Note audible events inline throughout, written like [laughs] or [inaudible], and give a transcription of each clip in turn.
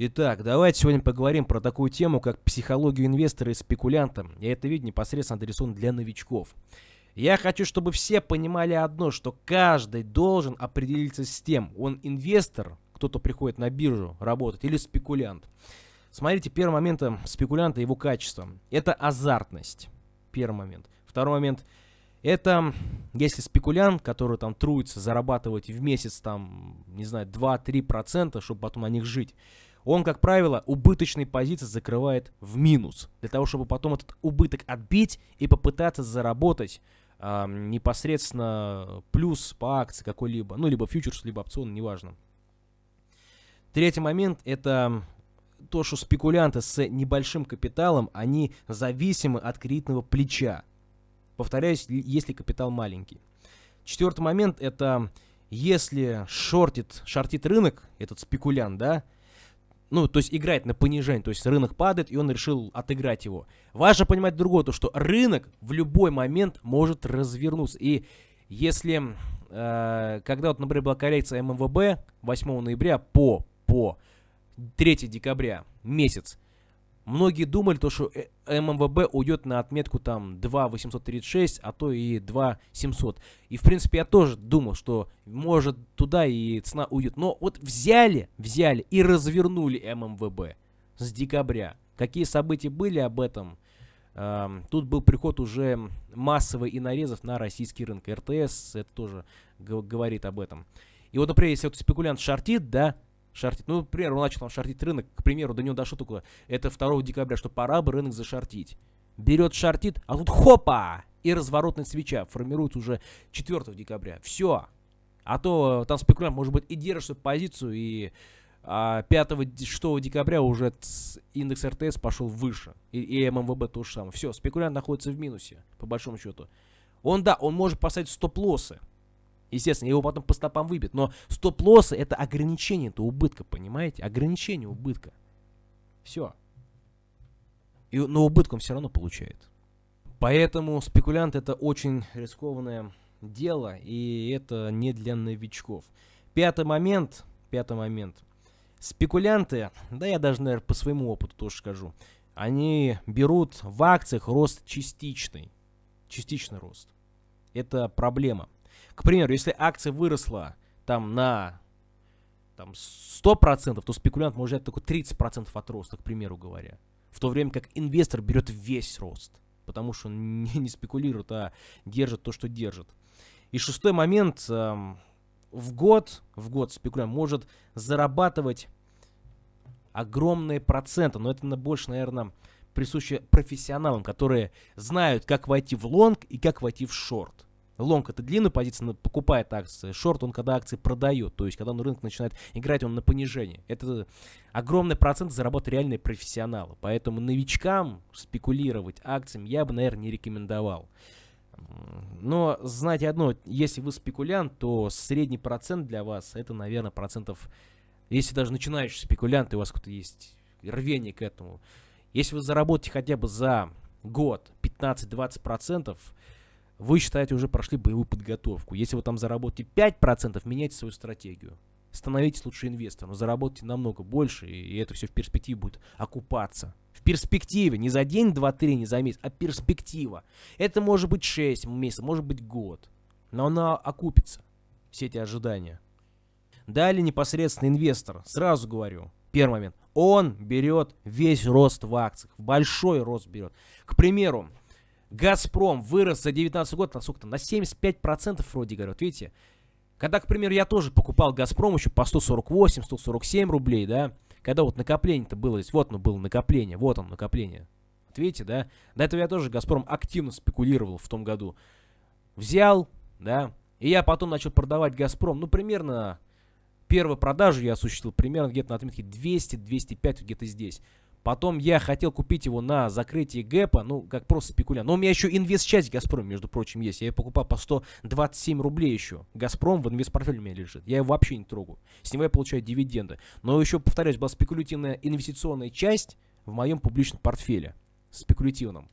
Итак, давайте сегодня поговорим про такую тему, как психологию инвестора и спекулянта. И это вид непосредственно адресован для новичков. Я хочу, чтобы все понимали одно, что каждый должен определиться с тем, он инвестор, кто-то приходит на биржу работать, или спекулянт. Смотрите, первый момент э, спекулянта, его качество. Это азартность. Первый момент. Второй момент – это если спекулянт, который там труится зарабатывать в месяц там, не знаю, 2-3%, чтобы потом на них жить, он, как правило, убыточные позиции закрывает в минус, для того, чтобы потом этот убыток отбить и попытаться заработать э, непосредственно плюс по акции какой-либо, ну, либо фьючерс, либо опцион, неважно. Третий момент – это то, что спекулянты с небольшим капиталом, они зависимы от кредитного плеча. Повторяюсь, если капитал маленький. Четвертый момент – это если шортит, шортит рынок, этот спекулянт, да, ну, то есть играет на понижение, то есть рынок падает, и он решил отыграть его. Важно понимать другое, то что рынок в любой момент может развернуться. И если, э, когда вот, например, была коррекция ММВБ 8 ноября по, по 3 декабря месяц, Многие думали, то, что э, ММВБ уйдет на отметку там 2,836, а то и 2,700. И, в принципе, я тоже думал, что может туда и цена уйдет. Но вот взяли, взяли и развернули ММВБ с декабря. Какие события были об этом? Тут был приход уже массовый и нарезов на российский рынок. РТС это тоже говорит об этом. И вот, например, если вот спекулянт шортит, да, шортить. Ну, например, он начал там шортить рынок, к примеру, до него дошло такое, это 2 декабря, что пора бы рынок зашортить. Берет, шортит, а тут хопа! И разворотная свеча формируется уже 4 декабря. Все. А то э, там спекулянт, может быть, и держит свою позицию, и а 5-6 декабря уже индекс РТС пошел выше. И, и ММВБ то же самое. Все, спекулянт находится в минусе, по большому счету. Он, да, он может поставить стоп-лоссы. Естественно, его потом по стопам выбит. Но стоп-лоссы это ограничение, это убытка, понимаете? Ограничение убытка. Все. И, но убыток он все равно получает. Поэтому спекулянт это очень рискованное дело, и это не для новичков. Пятый момент, пятый момент. Спекулянты, да я даже, наверное, по своему опыту тоже скажу, они берут в акциях рост частичный, частичный рост. Это проблема. К примеру, если акция выросла там на там, 100%, то спекулянт может взять только 30% от роста, к примеру говоря. В то время как инвестор берет весь рост, потому что он [laughs] не, не спекулирует, а держит то, что держит. И шестой момент. Эм, в год, в год спекулянт может зарабатывать огромные проценты, но это на больше, наверное, присуще профессионалам, которые знают, как войти в лонг и как войти в шорт. Лонг это длинная позиция, он покупает акции. Шорт он когда акции продает, то есть когда он рынок начинает играть, он на понижение. Это огромный процент за работу реальные профессионалы. Поэтому новичкам спекулировать акциями я бы, наверное, не рекомендовал. Но знайте одно, если вы спекулянт, то средний процент для вас это, наверное, процентов, если даже начинающий спекулянт, и у вас кто-то есть рвение к этому, если вы заработаете хотя бы за год 15-20 процентов, вы, считаете, уже прошли боевую подготовку. Если вы там заработаете 5%, меняйте свою стратегию. Становитесь лучше инвестором, заработайте намного больше, и это все в перспективе будет окупаться. В перспективе, не за день, два, три, не за месяц, а перспектива. Это может быть 6 месяцев, может быть год, но она окупится, все эти ожидания. Далее непосредственно инвестор, сразу говорю, первый момент, он берет весь рост в акциях, большой рост берет. К примеру, Газпром вырос за 19 год на сколько там? На 75% вроде говорят, видите? Когда, к примеру, я тоже покупал Газпром еще по 148, 147 рублей, да? Когда вот накопление-то было здесь, вот оно было накопление, вот оно накопление. Вот видите, да? До этого я тоже Газпром активно спекулировал в том году. Взял, да? И я потом начал продавать Газпром, ну, примерно первую продажу я осуществил примерно где-то на отметке 200-205, где-то здесь. Потом я хотел купить его на закрытии гэпа, ну, как просто спекулян. Но у меня еще инвест-часть Газпром, между прочим, есть. Я ее покупал по 127 рублей еще. Газпром в инвест-портфеле у меня лежит. Я его вообще не трогаю. С него я получаю дивиденды. Но еще, повторяюсь, была спекулятивная инвестиционная часть в моем публичном портфеле. Спекулятивном.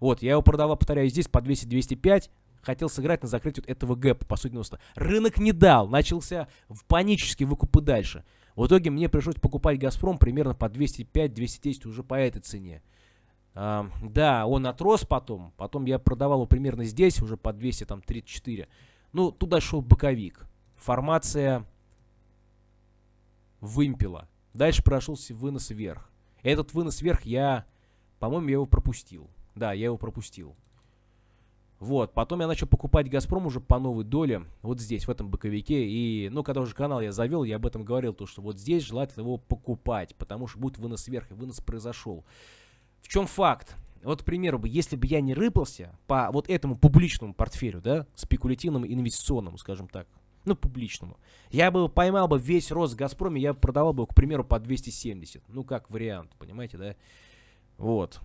Вот, я его продавал, повторяю, здесь по 200-205 хотел сыграть на закрытие вот этого гэпа по сути 90. Рынок не дал, начался в панический выкуп и дальше. В итоге мне пришлось покупать «Газпром» примерно по 205-210 уже по этой цене. А, да, он отрос потом. Потом я продавал его примерно здесь уже по 234. Ну, туда шел боковик. Формация вымпела. Дальше прошелся вынос вверх. Этот вынос вверх я, по-моему, я его пропустил. Да, я его пропустил. Вот, потом я начал покупать «Газпром» уже по новой доле, вот здесь, в этом боковике. И, ну, когда уже канал я завел, я об этом говорил, то, что вот здесь желательно его покупать, потому что будет вынос вверх, и вынос произошел. В чем факт? Вот, к примеру, если бы я не рыпался по вот этому публичному портфелю, да, спекулятивному, инвестиционному, скажем так, ну, публичному, я бы поймал бы весь рост в «Газпроме», я продавал бы, к примеру, по 270. Ну, как вариант, понимаете, да? Вот.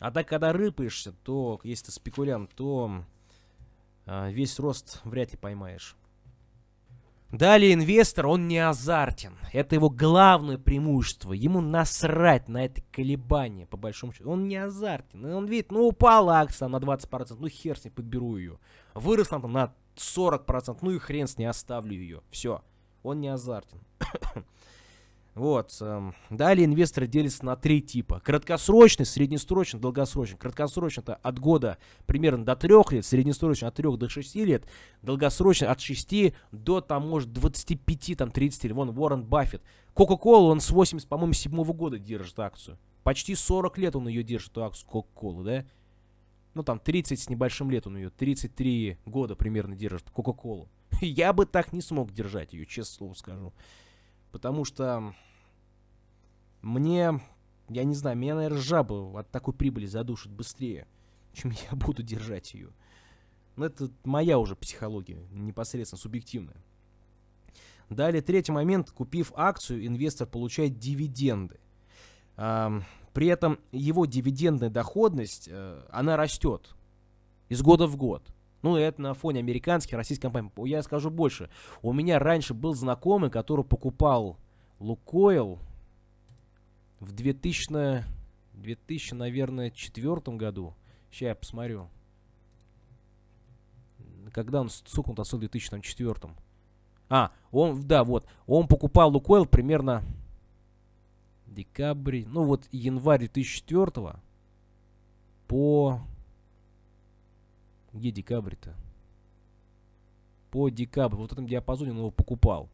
А так, когда рыпаешься, то, если ты спекулянт, то э, весь рост вряд ли поймаешь. Далее инвестор, он не азартен. Это его главное преимущество. Ему насрать на это колебание, по большому счету. Он не азартен. Он видит, ну упала акция на 20%, ну хер с ней, подберу ее. Выросла там на 40%, ну и хрен с ней, оставлю ее. Все. Он не азартен. Вот. Эм, далее инвесторы делятся на три типа. Краткосрочный, среднесрочный, долгосрочный. Краткосрочный это от года примерно до трех лет, среднесрочный от трех до шести лет, долгосрочный от шести до, там, может, 25, там, 30 лет. Вон Уоррен Баффет. кока кола он с 80, по-моему, седьмого года держит акцию. Почти 40 лет он ее держит, эту акцию Кока-Колы, да? Ну, там, 30 с небольшим лет он ее, 33 года примерно держит Кока-Колу. [laughs] Я бы так не смог держать ее, честно слово скажу. Mm. Потому что мне, я не знаю, меня, наверное, жаба от такой прибыли задушит быстрее, [laughs] чем я буду держать ее. Но ну, это моя уже психология, непосредственно субъективная. Далее, третий момент. Купив акцию, инвестор получает дивиденды. При этом его дивидендная доходность, э, она растет из года в год. Ну, это на фоне американских, российских компаний. Я скажу больше. У меня раньше был знакомый, который покупал Лукойл в 2000, 2000 наверное, четвертом году. Сейчас я посмотрю. Когда он сукнул в 2004 а, он, да, вот, он покупал Лукойл примерно декабрь, ну вот январь 2004 по где декабрь-то? По декабрю, вот в этом диапазоне он его покупал.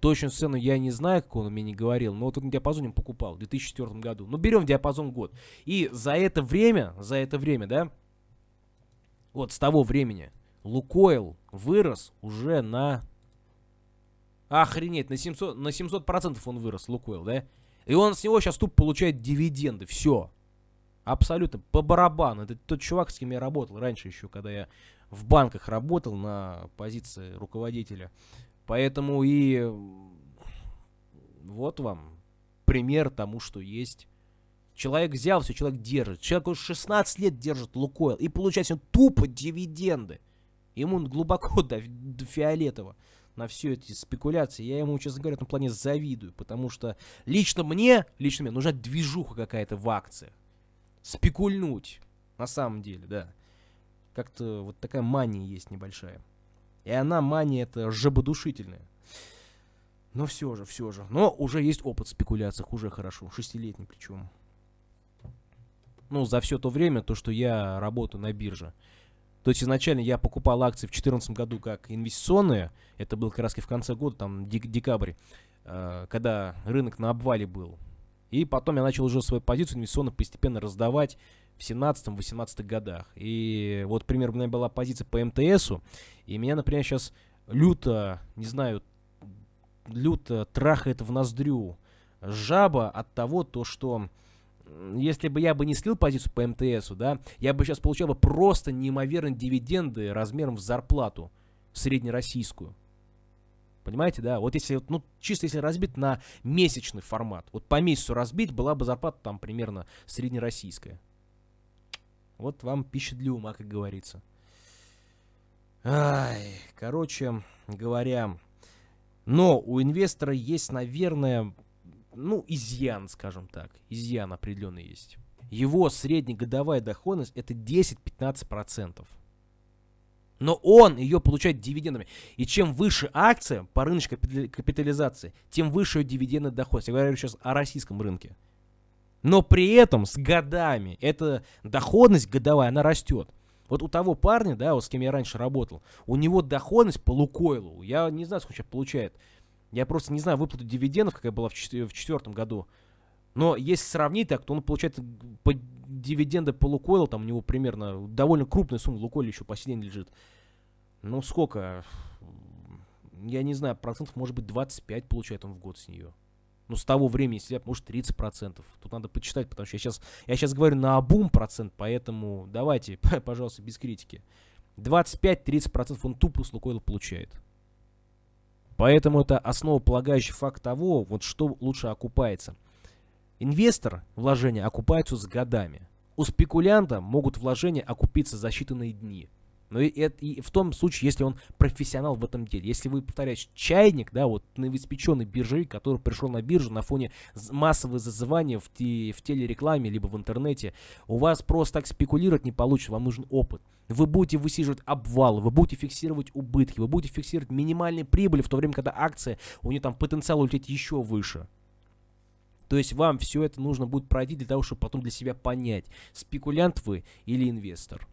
Точную цену я не знаю, как он мне не говорил, но вот в этом диапазоне он покупал в 2004 году. Ну, берем диапазон год. И за это время, за это время, да, вот с того времени, Лукойл вырос уже на... Охренеть, на 700%, на 700 он вырос, Лукойл, да? И он с него сейчас тупо получает дивиденды, все. Абсолютно по барабану. Это тот чувак, с кем я работал раньше еще, когда я в банках работал на позиции руководителя. Поэтому и вот вам пример тому, что есть. Человек взял все, человек держит. Человек уже 16 лет держит Лукойл и получает он тупо дивиденды. Ему глубоко [laughs] до, до фиолетово на все эти спекуляции. Я ему, честно говоря, в этом плане завидую, потому что лично мне, лично мне нужна движуха какая-то в акциях спекульнуть, на самом деле, да. Как-то вот такая мания есть небольшая. И она, мания, это жабодушительная. Но все же, все же. Но уже есть опыт в спекуляциях, уже хорошо. Шестилетний причем. Ну, за все то время, то, что я работаю на бирже. То есть изначально я покупал акции в 2014 году как инвестиционные. Это было как раз в конце года, там, дек декабрь, э, когда рынок на обвале был. И потом я начал уже свою позицию инвестиционно постепенно раздавать в 17-18 годах. И вот, пример, у меня была позиция по МТСу, и меня, например, сейчас люто, не знаю, люто трахает в ноздрю жаба от того, то, что если бы я бы не слил позицию по МТСу, да, я бы сейчас получал бы просто неимоверные дивиденды размером в зарплату среднероссийскую. Понимаете, да? Вот если, ну, чисто если разбить на месячный формат, вот по месяцу разбить, была бы зарплата там примерно среднероссийская. Вот вам пища для ума, как говорится. Ай, короче говоря, но у инвестора есть, наверное, ну, изъян, скажем так. Изъян определенный есть. Его среднегодовая доходность это 10-15%. Но он ее получает дивидендами. И чем выше акция по рыночной капитализации, тем выше ее дивидендный доход. Я говорю сейчас о российском рынке. Но при этом с годами эта доходность годовая, она растет. Вот у того парня, да, вот с кем я раньше работал, у него доходность по Лукойлу, я не знаю, сколько сейчас получает. Я просто не знаю выплату дивидендов, какая была в, чет- в четвертом году. Но если сравнить так, то он получает по дивиденды по Лукойлу, там у него примерно довольно крупная сумма, Лукойл еще по сей день лежит. Ну сколько? Я не знаю, процентов, может быть, 25 получает он в год с нее. Ну, с того времени если может, 30%. Тут надо почитать, потому что я сейчас, я сейчас говорю на обум процент, поэтому давайте, [laughs] пожалуйста, без критики. 25-30% он тупо с Лукойла получает. Поэтому это основополагающий факт того, вот что лучше окупается. Инвестор вложения окупаются с годами. У спекулянта могут вложения окупиться за считанные дни. Но и, и, и в том случае, если он профессионал в этом деле, если вы, повторяюсь, чайник, да, вот новоиспеченный биржи, который пришел на биржу на фоне массового зазывания в, те, в телерекламе, либо в интернете, у вас просто так спекулировать не получится, вам нужен опыт. Вы будете высиживать обвалы, вы будете фиксировать убытки, вы будете фиксировать минимальные прибыли в то время, когда акция, у нее там потенциал улететь еще выше. То есть вам все это нужно будет пройти для того, чтобы потом для себя понять, спекулянт вы или инвестор.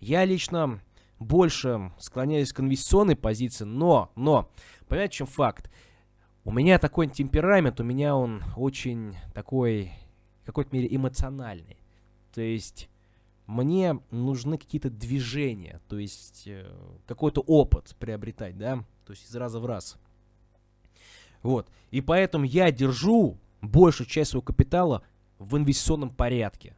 Я лично больше склоняюсь к инвестиционной позиции, но, но, понимаете, чем факт? У меня такой темперамент, у меня он очень такой, в какой-то мере, эмоциональный. То есть мне нужны какие-то движения, то есть э, какой-то опыт приобретать, да, то есть из раза в раз. Вот, и поэтому я держу большую часть своего капитала в инвестиционном порядке.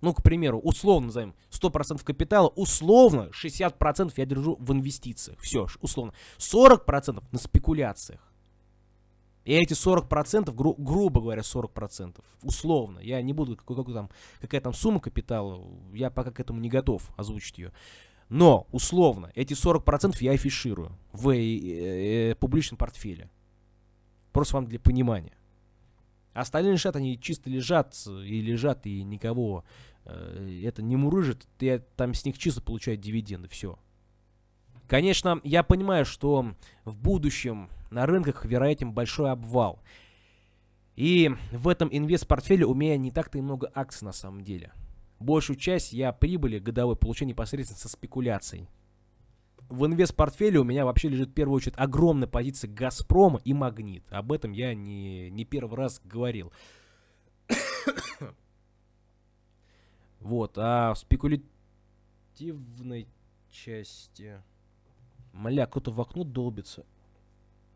Ну, к примеру, условно назовем 100% капитала, условно 60% я держу в инвестициях. Все, условно. 40% на спекуляциях. И эти 40%, гру, грубо говоря, 40%, условно, я не буду, какой, какой там, какая там сумма капитала, я пока к этому не готов озвучить ее. Но, условно, эти 40% я афиширую в э, э, публичном портфеле. Просто вам для понимания. Остальные лежат, они чисто лежат и лежат, и никого э, это не мурыжит. Ты э, там с них чисто получают дивиденды, все. Конечно, я понимаю, что в будущем на рынках вероятен большой обвал. И в этом инвест-портфеле у меня не так-то и много акций на самом деле. Большую часть я прибыли годовой получу непосредственно со спекуляцией в инвест-портфеле у меня вообще лежит в первую очередь огромная позиция «Газпрома» и «Магнит». Об этом я не, не первый раз говорил. [coughs] вот, а в спекулятивной части... Мля, кто-то в окно долбится.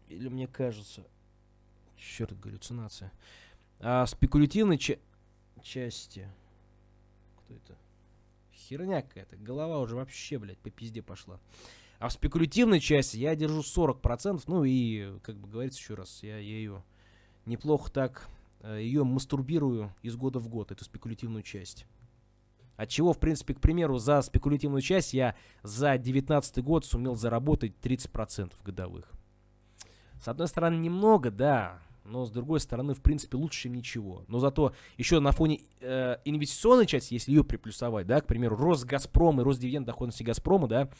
Или мне кажется... Черт, галлюцинация. А спекулятивной ча... части... Кто это? Херня какая-то. Голова уже вообще, блядь, по пизде пошла. А в спекулятивной части я держу 40%. Ну и, как бы говорится еще раз, я ее неплохо так э, ее мастурбирую из года в год, эту спекулятивную часть. От чего, в принципе, к примеру, за спекулятивную часть я за 2019 год сумел заработать 30% годовых. С одной стороны, немного, да, но с другой стороны, в принципе, лучше, чем ничего. Но зато еще на фоне э, инвестиционной части, если ее приплюсовать, да, к примеру, рост Газпрома и рост дивиденд доходности Газпрома, да,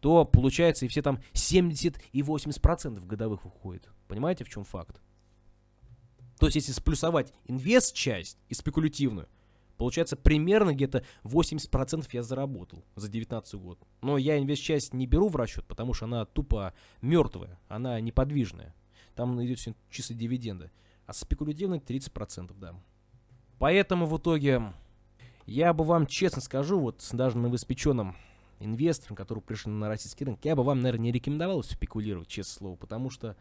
то получается и все там 70 и 80 процентов годовых уходит. Понимаете, в чем факт? То есть, если сплюсовать инвест-часть и спекулятивную, получается примерно где-то 80 процентов я заработал за 19 год. Но я инвест-часть не беру в расчет, потому что она тупо мертвая, она неподвижная. Там идет чисто дивиденды. А спекулятивный 30 процентов, да. Поэтому в итоге я бы вам честно скажу, вот даже новоиспеченным инвесторам, которые пришли на российский рынок, я бы вам, наверное, не рекомендовал спекулировать, честное слово, потому что,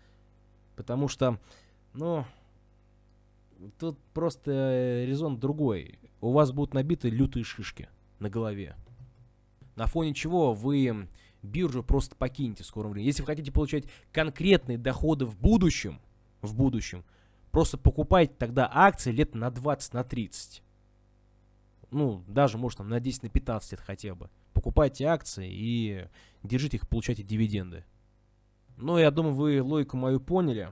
потому что, ну, тут просто э, резон другой. У вас будут набиты лютые шишки на голове. На фоне чего вы биржу просто покинете в скором времени. Если вы хотите получать конкретные доходы в будущем, в будущем, просто покупайте тогда акции лет на 20, на 30. Ну, даже, может, там, на 10, на 15 лет хотя бы покупайте акции и держите их, получайте дивиденды. Ну, я думаю, вы логику мою поняли.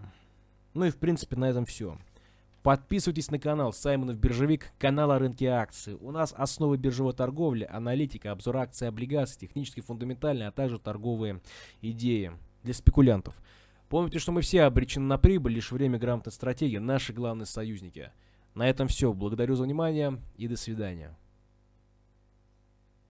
Ну и, в принципе, на этом все. Подписывайтесь на канал Саймонов Биржевик, канал о рынке акций. У нас основы биржевой торговли, аналитика, обзор акций, облигаций, технические, фундаментальные, а также торговые идеи для спекулянтов. Помните, что мы все обречены на прибыль, лишь время грамотной стратегии, наши главные союзники. На этом все. Благодарю за внимание и до свидания.